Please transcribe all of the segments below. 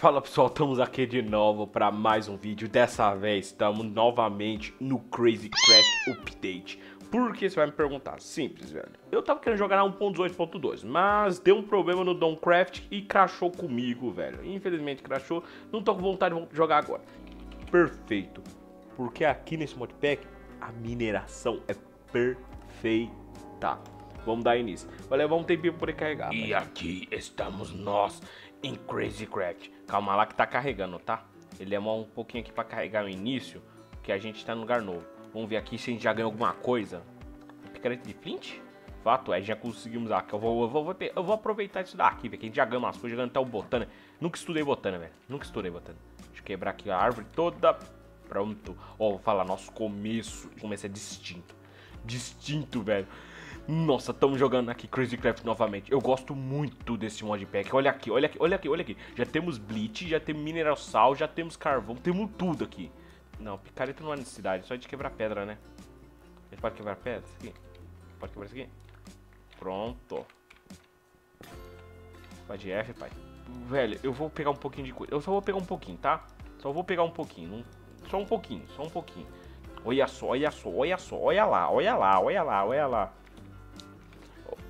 Fala pessoal, estamos aqui de novo para mais um vídeo. Dessa vez estamos novamente no Crazy Craft Update. Por que você vai me perguntar? Simples, velho. Eu tava querendo jogar na 1.18.2, mas deu um problema no Craft e crashou comigo, velho. Infelizmente crashou, não tô com vontade de jogar agora. Perfeito, porque aqui nesse modpack a mineração é perfeita. Vamos dar início. Vai levar um tempinho para poder carregar. E aqui estamos nós em Crazy Craft. Calma lá que tá carregando, tá? Ele demora é um pouquinho aqui pra carregar o início, porque a gente tá no lugar novo. Vamos ver aqui se a gente já ganhou alguma coisa. Picareta de flint? Fato é, já conseguimos aqui. Ah, eu vou, eu vou, eu vou aproveitar isso daqui, velho. Que a gente já ganhou umas coisas, jogando até o botana. Nunca estudei botana, velho. Nunca estudei botana. Deixa eu quebrar aqui a árvore toda. Pronto. Ó, oh, vou falar, nosso começo. Começo é distinto. Distinto, velho. Nossa, estamos jogando aqui Crazy Craft novamente. Eu gosto muito desse modpack. Olha aqui, olha aqui, olha aqui, olha aqui. Já temos Bleach, já temos Mineral Sal, já temos Carvão, temos tudo aqui. Não, picareta não há é necessidade, só de quebrar pedra, né? pode quebrar pedra? Isso aqui. Pode quebrar isso aqui. Pronto. Vai de F, pai. Velho, eu vou pegar um pouquinho de coisa. Eu só vou pegar um pouquinho, tá? Só vou pegar um pouquinho. Só um pouquinho, só um pouquinho. Olha só, olha só, olha só, olha lá, olha lá, olha lá, olha lá.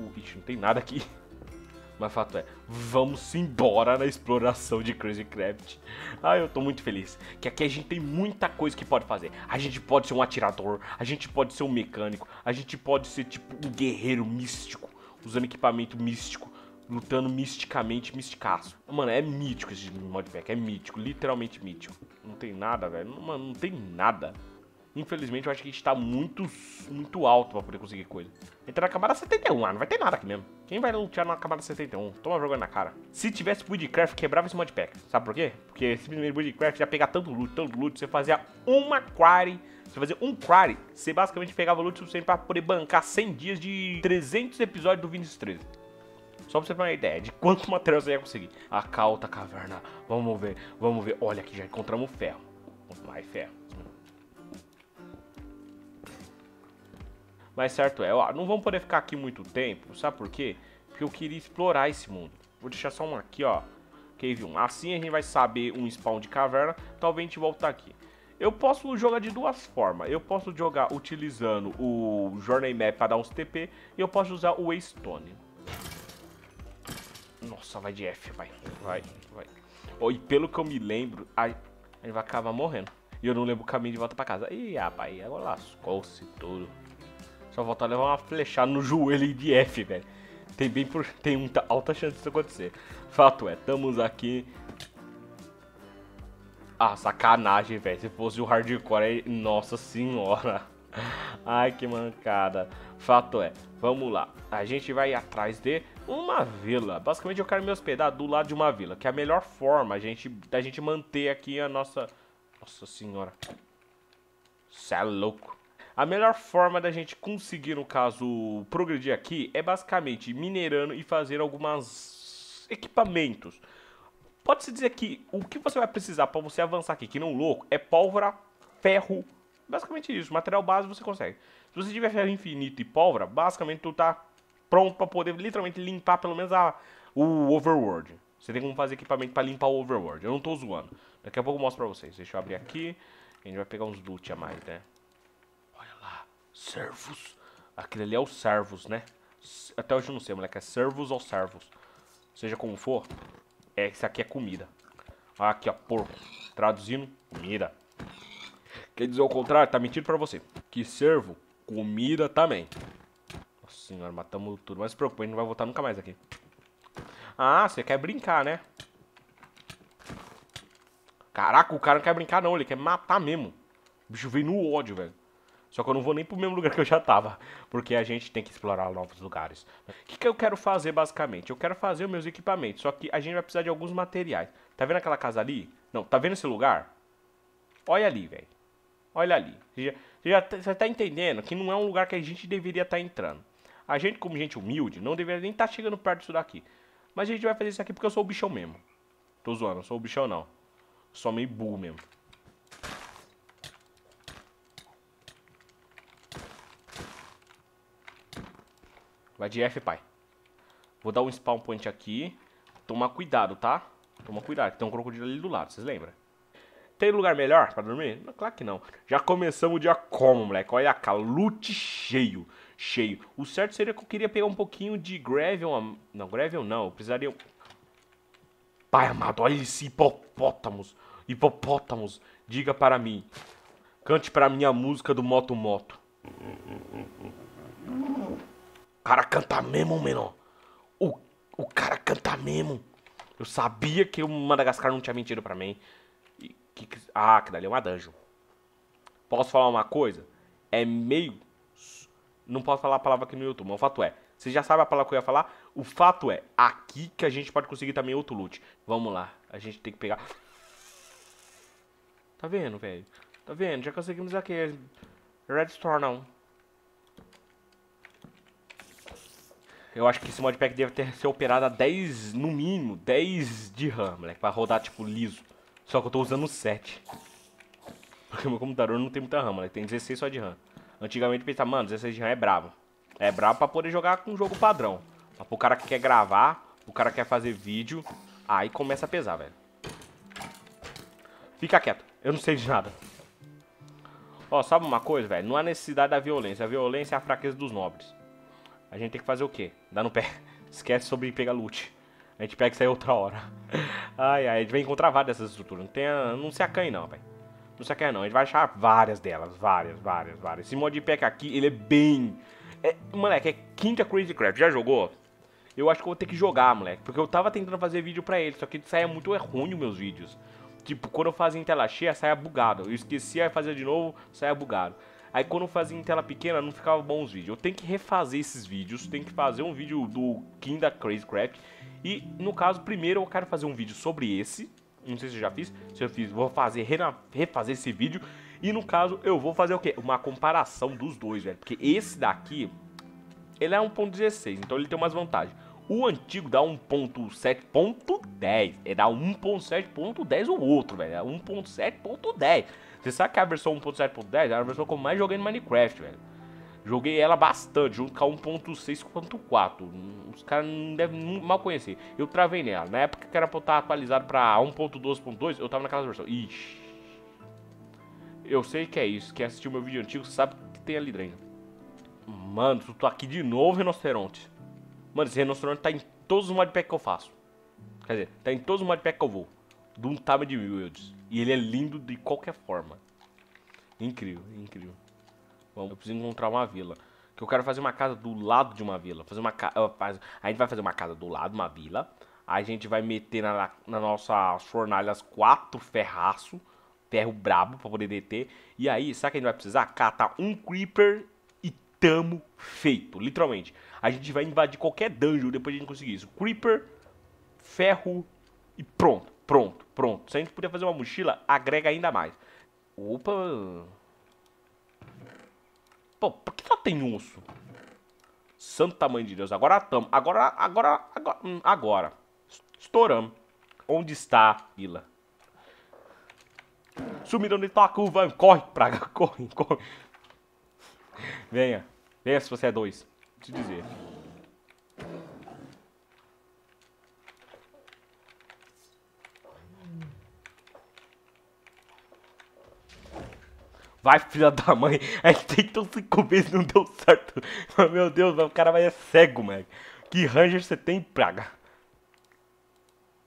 O Ixi, não tem nada aqui. Mas fato é, vamos embora na exploração de Crazy Craft. Ah, eu tô muito feliz. Que aqui a gente tem muita coisa que pode fazer. A gente pode ser um atirador, a gente pode ser um mecânico, a gente pode ser tipo um guerreiro místico, usando equipamento místico, lutando misticamente, misticaço. Mano, é mítico esse modpack, é mítico, literalmente mítico. Não tem nada, velho. Mano, não tem nada. Infelizmente, eu acho que a gente tá muito, muito alto pra poder conseguir coisa. Entrar na camada 71, ah, não vai ter nada aqui mesmo. Quem vai lutear na camada 71? Toma vergonha na cara. Se tivesse Woodcraft, quebrava esse modpack. Sabe por quê? Porque simplesmente Woodcraft ia pegar tanto loot, tanto loot, você fazia uma quarry, você fazia um quarry, você basicamente pegava loot suficiente pra poder bancar 100 dias de 300 episódios do Vinicius 13. Só pra você ter uma ideia de quanto material você ia conseguir. A cauta caverna. Vamos ver, vamos ver. Olha aqui, já encontramos ferro. Mais é ferro. Mas certo é, ó, não vamos poder ficar aqui muito tempo, sabe por quê? Porque eu queria explorar esse mundo. Vou deixar só um aqui, ó. Cave 1. Assim a gente vai saber um spawn de caverna, talvez a gente voltar aqui. Eu posso jogar de duas formas. Eu posso jogar utilizando o Journey Map para dar uns TP e eu posso usar o Waystone. Nossa, vai de F, vai, vai, vai. Oh, e pelo que eu me lembro, a, gente vai acabar morrendo. E eu não lembro o caminho de volta pra casa. Ih, rapaz, agora lascou-se tudo. Só voltar a levar uma flechada no joelho de F, velho. Tem bem por. Tem muita alta chance disso acontecer. Fato é, estamos aqui. Ah, sacanagem, velho. Se fosse o hardcore aí. Nossa senhora. Ai, que mancada. Fato é, vamos lá. A gente vai atrás de uma vila. Basicamente, eu quero me hospedar do lado de uma vila, que é a melhor forma a gente, da gente manter aqui a nossa. Nossa senhora. Cê é louco. A melhor forma da gente conseguir, no caso, progredir aqui é basicamente minerando e fazer alguns equipamentos. Pode-se dizer que o que você vai precisar para você avançar aqui, que não louco, é pólvora, ferro, basicamente isso. Material base você consegue. Se você tiver ferro infinito e pólvora, basicamente tu tá pronto para poder literalmente limpar pelo menos a, o overworld. Você tem como fazer equipamento para limpar o overworld. Eu não tô zoando. Daqui a pouco eu mostro pra vocês. Deixa eu abrir aqui. A gente vai pegar uns loot a mais, né? Servos. Aquele ali é os servos, né? Até hoje eu não sei, moleque. É servos ou servos. Seja como for, é, isso aqui é comida. Ah, aqui, ó, porco. Traduzindo, comida. Quer dizer o contrário? Tá mentindo pra você. Que servo, comida também. Nossa senhora, matamos tudo. Mas se preocupe, a gente não vai voltar nunca mais aqui. Ah, você quer brincar, né? Caraca, o cara não quer brincar não, ele quer matar mesmo. O bicho veio no ódio, velho. Só que eu não vou nem pro mesmo lugar que eu já tava, porque a gente tem que explorar novos lugares. O que, que eu quero fazer basicamente? Eu quero fazer os meus equipamentos, só que a gente vai precisar de alguns materiais. Tá vendo aquela casa ali? Não, tá vendo esse lugar? Olha ali, velho. Olha ali. Você já, você já tá, você tá entendendo que não é um lugar que a gente deveria estar tá entrando. A gente, como gente humilde, não deveria nem estar tá chegando perto disso daqui. Mas a gente vai fazer isso aqui porque eu sou o bichão mesmo. Tô zoando, não sou o bichão não. Sou meio burro mesmo. Vai de F, pai. Vou dar um spawn point aqui. Toma cuidado, tá? Toma cuidado, que tem um crocodilo ali do lado, vocês lembram? Tem lugar melhor pra dormir? Não, claro que não. Já começamos o dia como, moleque? Olha cá, loot cheio. Cheio. O certo seria que eu queria pegar um pouquinho de Gravel. Não, Gravel não. Eu precisaria... Pai amado, olha esse hipopótamos. Hipopótamos, diga para mim. Cante para mim a música do Moto Moto. O cara canta mesmo, menor. O, o cara canta mesmo. Eu sabia que o Madagascar não tinha mentido pra mim. E, que, que, ah, que dali é uma dungeon. Posso falar uma coisa? É meio. Não posso falar a palavra aqui no YouTube, mas o fato é. Você já sabe a palavra que eu ia falar? O fato é, aqui que a gente pode conseguir também outro loot. Vamos lá. A gente tem que pegar. Tá vendo, velho? Tá vendo? Já conseguimos aqui. Redstone não. Eu acho que esse modpack deve ter ser operado a 10, no mínimo, 10 de RAM, moleque, pra rodar, tipo, liso. Só que eu tô usando 7. Porque meu computador não tem muita RAM, moleque, tem 16 só de RAM. Antigamente eu pensava, mano, 16 de RAM é brabo. É brabo pra poder jogar com um jogo padrão. Mas pro cara que quer gravar, pro cara que quer fazer vídeo, aí começa a pesar, velho. Fica quieto, eu não sei de nada. Ó, sabe uma coisa, velho? Não há necessidade da violência. A violência é a fraqueza dos nobres a gente tem que fazer o quê? Dá no pé. Esquece sobre pegar loot. A gente pega isso aí outra hora. Ai, ai, a gente vai encontrar várias dessas estruturas. Não, tem, não se acanhe não, velho. Não se acanhe não. A gente vai achar várias delas. Várias, várias, várias. Esse mod de pack aqui, ele é bem... É, moleque, é quinta Crazy Craft. Já jogou? Eu acho que eu vou ter que jogar, moleque. Porque eu tava tentando fazer vídeo pra ele, só que saia muito ruim os meus vídeos. Tipo, quando eu fazia em tela cheia, saia bugado. Eu esquecia, fazer de novo, saia bugado. Aí quando fazia em tela pequena não ficava bom os vídeos. Eu tenho que refazer esses vídeos, tenho que fazer um vídeo do King da Crazy Craft. E no caso, primeiro eu quero fazer um vídeo sobre esse. Não sei se eu já fiz. Se eu fiz, vou fazer refazer esse vídeo. E no caso, eu vou fazer o quê? Uma comparação dos dois, velho. Porque esse daqui, ele é 1.16, então ele tem umas vantagens. O antigo dá 1.7.10. É da 1.7.10 o outro, velho. É 1.7.10. Você sabe que a versão 1.7.10 é a versão que eu mais joguei no Minecraft, velho. Joguei ela bastante, junto com a 1.6.4. Os caras não devem mal conhecer. Eu travei nela. Na época que era pra eu estar tá atualizado pra 1.12.2, eu tava naquela versão. Ixi. Eu sei que é isso. Quem assistiu meu vídeo antigo sabe que tem ali dentro. Né? Mano, tu tô tá aqui de novo, rinoceronte. Mano, esse rinoceronte tá em todos os modpacks que eu faço. Quer dizer, tá em todos os modpacks que eu vou. Do Time de Wilds. E ele é lindo de qualquer forma. Incrível, incrível. Bom, eu preciso encontrar uma vila. Que eu quero fazer uma casa do lado de uma vila. Fazer uma casa. A gente vai fazer uma casa do lado, uma vila. A gente vai meter na, na nossa fornalhas quatro ferraço. Ferro brabo pra poder deter. E aí, sabe o que a gente vai precisar? Catar um creeper tamo feito, literalmente. A gente vai invadir qualquer dungeon depois de a gente conseguir isso. Creeper, ferro e pronto, pronto, pronto. Se a gente puder fazer uma mochila, agrega ainda mais. Opa! Pô, por que só tem urso? Santo tamanho de Deus, agora tamo. Agora, agora, agora. Hum, agora. Estouramos. Onde está a ilha? Sumiram de tua curva, corre, praga, corre, corre. Venha. Venha se você é dois. Vou te dizer. Vai, filha da mãe. A gente tentou cinco vezes não deu certo. Meu Deus, o cara vai é cego, moleque. Que ranger você tem, praga?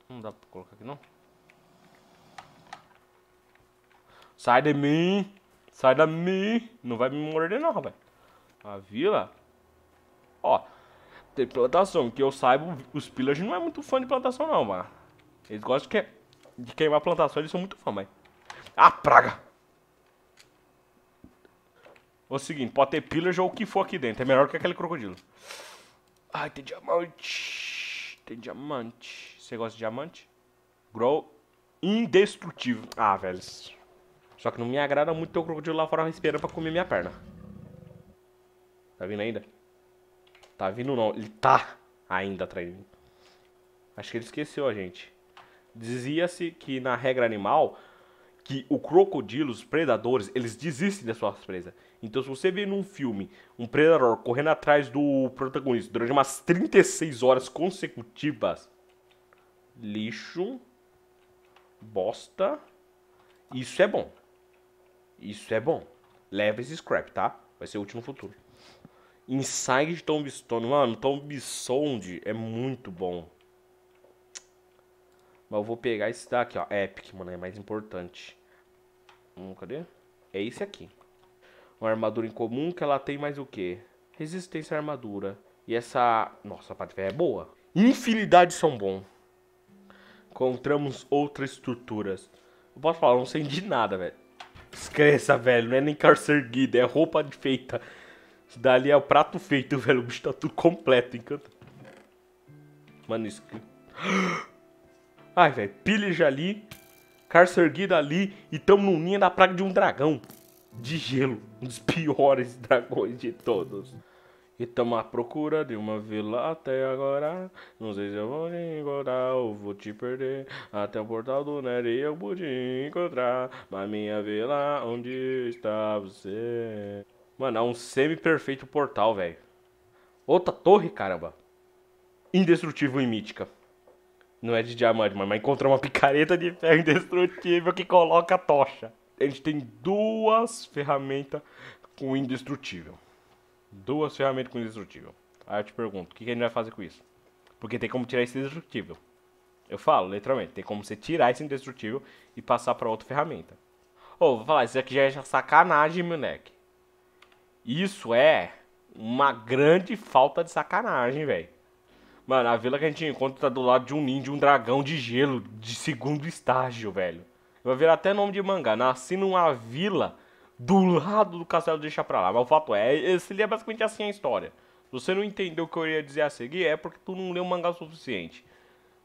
Não dá pra colocar aqui, não? Sai de mim! Sai da mim. Não vai me morder não, rapaz. A vila. Ó. Tem plantação. Que eu saiba, os pillagers não é muito fã de plantação não, mano. Eles gostam de, que... de queimar plantação. Eles são muito fã, mas... Ah, praga! O seguinte, pode ter pillage ou o que for aqui dentro. É melhor que aquele crocodilo. Ai, tem diamante. Tem diamante. Você gosta de diamante? Grow indestrutível. Ah, velho. Só que não me agrada muito ter o crocodilo lá fora esperando pra comer minha perna. Tá vindo ainda? Tá vindo não. Ele tá ainda atrás de mim. Acho que ele esqueceu a gente. Dizia-se que na regra animal, que o crocodilo, os predadores, eles desistem das suas presas. Então se você vê num filme um predador correndo atrás do protagonista durante umas 36 horas consecutivas, lixo, bosta, isso é bom. Isso é bom. Leva esse scrap, tá? Vai ser útil no futuro. Inside de Stone, Mano, Sound é muito bom. Mas eu vou pegar esse daqui, ó. Epic, mano. É mais importante. Hum, cadê? É esse aqui. Uma armadura em comum que ela tem mais o quê? Resistência à armadura. E essa... Nossa, a parte é boa. Infinidade são bom. Encontramos outras estruturas. Eu posso falar, eu não sei de nada, velho. Esqueça, velho. Não é nem calça erguida, é roupa feita. Isso dali é o prato feito, velho. O bicho tá tudo completo, encanta. Mano, isso. Ai, velho. Pillage ali. Carça erguida ali. E tamo num ninho da praga de um dragão. De gelo. Um dos piores dragões de todos tamo à procura de uma vila até agora. Não sei se eu vou te encontrar ou vou te perder. Até o portal do Neri eu pude encontrar. Mas minha vila, onde está você? Mano, é um semi-perfeito portal, velho. Outra torre, caramba. Indestrutível e mítica. Não é de diamante, mas encontrou uma picareta de ferro indestrutível que coloca a tocha. A gente tem duas ferramentas com indestrutível. Duas ferramentas com indestrutível. Aí eu te pergunto, o que, que a gente vai fazer com isso? Porque tem como tirar esse indestrutível. Eu falo, literalmente, tem como você tirar esse indestrutível e passar para outra ferramenta. Ou, oh, vou falar, isso aqui já é sacanagem, moleque. Isso é uma grande falta de sacanagem, velho. Mano, a vila que a gente encontra tá do lado de um ninho, de um dragão de gelo, de segundo estágio, velho. Vai virar até nome de mangá. Nasci numa vila do lado do castelo deixa pra lá. Mas o fato é, esse é basicamente assim a história. Se você não entendeu o que eu ia dizer a seguir, é porque tu não leu o mangá o suficiente.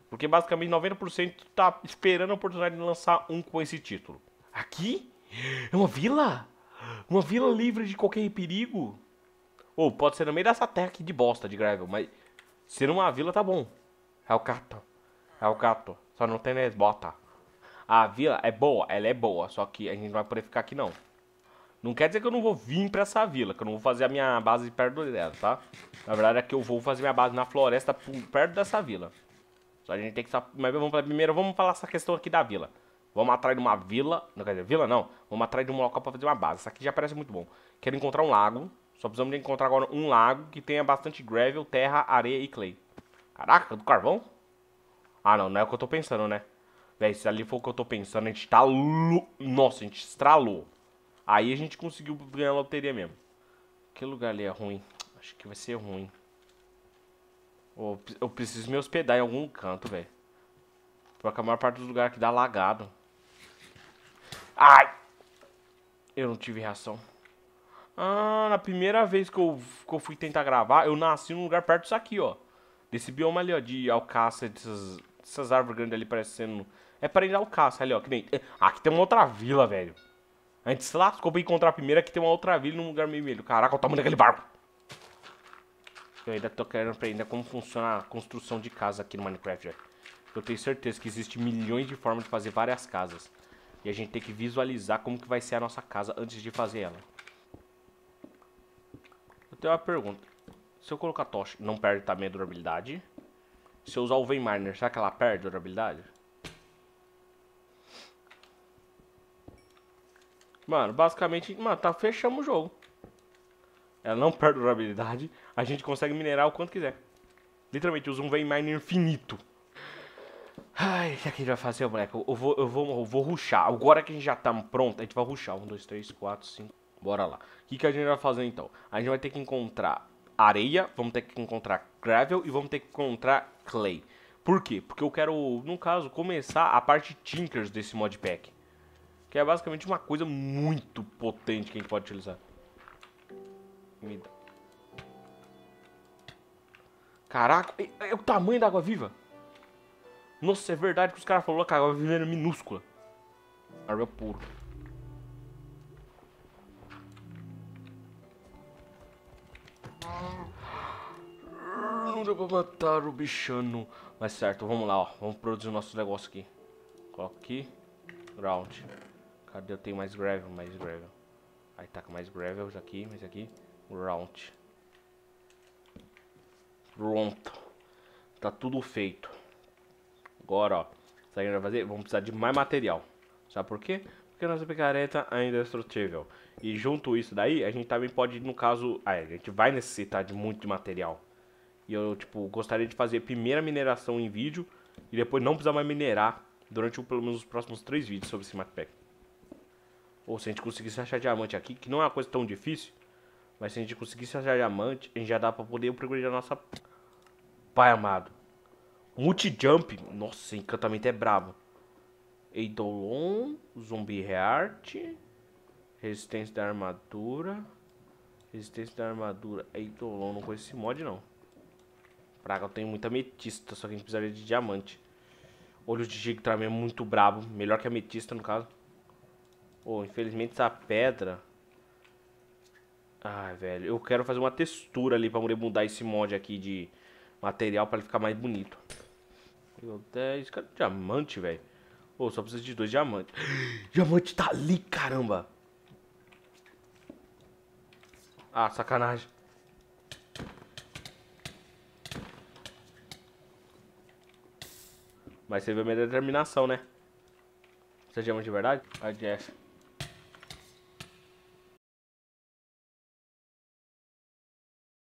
Porque basicamente 90% tá esperando a oportunidade de lançar um com esse título. Aqui? É uma vila? Uma vila livre de qualquer perigo? Ou pode ser no meio dessa terra aqui de bosta de gravel, mas ser uma vila tá bom. É o gato. É o gato. Só não tem bota. A vila é boa, ela é boa, só que a gente não vai poder ficar aqui não. Não quer dizer que eu não vou vir para essa vila, que eu não vou fazer a minha base perto dela, tá? Na verdade é que eu vou fazer minha base na floresta perto dessa vila. Só a gente tem que saber. Mas vamos pra, primeiro vamos falar essa questão aqui da vila. Vamos atrás de uma vila. Não quer dizer, vila não. Vamos atrás de um local pra fazer uma base. Isso aqui já parece muito bom. Quero encontrar um lago. Só precisamos de encontrar agora um lago que tenha bastante gravel, terra, areia e clay. Caraca, do carvão? Ah não, não é o que eu tô pensando, né? Véi, se ali for o que eu tô pensando, a gente tá. Lu... Nossa, a gente estralou. Aí a gente conseguiu ganhar a loteria mesmo. Que lugar ali é ruim? Acho que vai ser ruim. Oh, eu preciso me hospedar em algum canto, velho. Porque a maior parte dos lugares aqui dá lagado. Ai! Eu não tive reação. Ah, na primeira vez que eu, que eu fui tentar gravar, eu nasci num lugar perto disso aqui, ó. Desse bioma ali, ó, de alcaça, dessas, dessas árvores grandes ali parecendo... É para ir alcaça ali, ó, que nem... Eh, aqui tem uma outra vila, velho. A gente se lascou pra encontrar a primeira que tem uma outra vila num lugar meio vermelho. Caraca, olha o tamanho daquele barco. Eu ainda tô querendo aprender como funciona a construção de casa aqui no Minecraft, Eu tenho certeza que existe milhões de formas de fazer várias casas. E a gente tem que visualizar como que vai ser a nossa casa antes de fazer ela. Eu tenho uma pergunta. Se eu colocar tocha, não perde também a durabilidade? Se eu usar o Vein Miner, será que ela perde a durabilidade? Mano, basicamente, mano, tá, fechamos o jogo. Ela não perde durabilidade. A gente consegue minerar o quanto quiser. Literalmente, o Zoom vem mine infinito. Ai, o é que a gente vai fazer, moleque? Eu vou, eu vou, eu vou ruxar. Agora que a gente já tá pronto, a gente vai ruxar. Um, dois, três, quatro, cinco. Bora lá. O que, que a gente vai fazer, então? A gente vai ter que encontrar areia, vamos ter que encontrar gravel e vamos ter que encontrar clay. Por quê? Porque eu quero, no caso, começar a parte Tinkers desse modpack. Que é basicamente uma coisa muito potente que a gente pode utilizar. Me dá. Caraca, é, é o tamanho da água-viva. Nossa, é verdade que os caras falaram que a água-viva era minúscula. Água puro. Não deu pra matar o bichano. Mas certo, vamos lá, ó. Vamos produzir o nosso negócio aqui. Coloca aqui. Ground. Cadê? Eu tenho mais gravel, mais gravel. Aí tá com mais gravel aqui, mas aqui. Round. Pronto. Tá tudo feito. Agora, ó. Sabe o que vai fazer? Vamos precisar de mais material. Sabe por quê? Porque a nossa picareta ainda é indestrutível. E junto isso daí, a gente também pode, no caso... Ah, é, a gente vai necessitar de muito de material. E eu, tipo, gostaria de fazer primeira mineração em vídeo. E depois não precisar mais minerar durante pelo menos os próximos três vídeos sobre esse Mac Pack. Ou se a gente conseguisse achar diamante aqui, que não é uma coisa tão difícil. Mas se a gente conseguisse achar diamante, a gente já dá pra poder progredir a nossa... Pai amado. Multi-jump. Nossa, encantamento é brabo. Eidolon. zombie Heart. Resistência da armadura. Resistência da armadura. Eidolon. Não conheço esse mod, não. Praga, eu tenho muita ametista. Só que a gente precisaria de diamante. Olho de Gigtra é muito brabo. Melhor que a ametista, no caso. Pô, infelizmente essa pedra... Ai, velho, eu quero fazer uma textura ali pra poder mudar esse mod aqui de material pra ele ficar mais bonito. Pegou 10, cara, diamante, velho. Pô, só precisa de dois diamantes. Diamante tá ali, caramba! Ah, sacanagem. Mas você vê minha determinação, né? Você é diamante de verdade? ah Jeff.